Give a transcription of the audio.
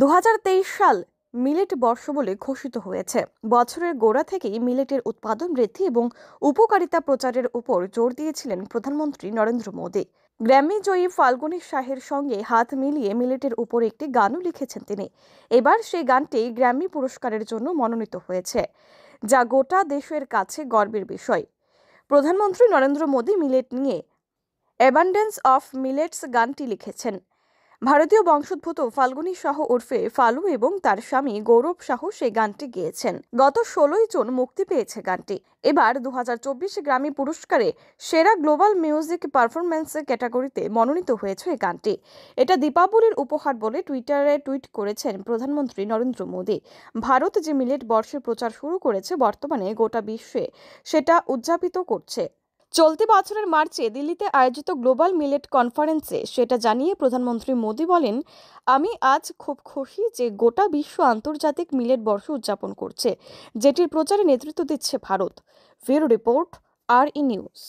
দু সাল মিলেট বর্ষ বলে ঘোষিত হয়েছে বছরের গোড়া থেকেই মিলেটের উৎপাদন বৃদ্ধি এবং উপকারিতা প্রচারের উপর জোর দিয়েছিলেন প্রধানমন্ত্রী নরেন্দ্র মোদী গ্র্যামি জয়ী ফাল্গুনী শাহের সঙ্গে হাত মিলিয়ে মিলেটের উপর একটি গানও লিখেছেন তিনি এবার সেই গানটি গ্র্যামি পুরস্কারের জন্য মনোনীত হয়েছে যা গোটা দেশের কাছে গর্বের বিষয় প্রধানমন্ত্রী নরেন্দ্র মোদী মিলেট নিয়ে অ্যাবান্ডেন্স অফ মিলেটস গানটি লিখেছেন ভারতীয় বংশোদ্ভূত ফাল্গুনী শাহ ওরফে ফালু এবং তার স্বামী গৌরব শাহ সেই গানটি গেয়েছেন গত ষোলোই জুন মুক্তি পেয়েছে গানটি এবার দু হাজার গ্রামী পুরস্কারে সেরা গ্লোবাল মিউজিক পারফরমেন্স ক্যাটাগরিতে মনোনীত হয়েছে এই গানটি এটা দীপাবলির উপহার বলে টুইটারে টুইট করেছেন প্রধানমন্ত্রী নরেন্দ্র মোদী ভারত যে মিলেট বর্ষের প্রচার শুরু করেছে বর্তমানে গোটা বিশ্বে সেটা উদযাপিত করছে চলতি বছরের মার্চে দিল্লিতে আয়োজিত গ্লোবাল মিলেট কনফারেন্সে সেটা জানিয়ে প্রধানমন্ত্রী মোদী বলেন আমি আজ খুব খুশি যে গোটা বিশ্ব আন্তর্জাতিক মিলেট বর্ষ উদযাপন করছে যেটির প্রচারে নেতৃত্ব দিচ্ছে ভারত ভিউরো রিপোর্ট আর ই নিউজ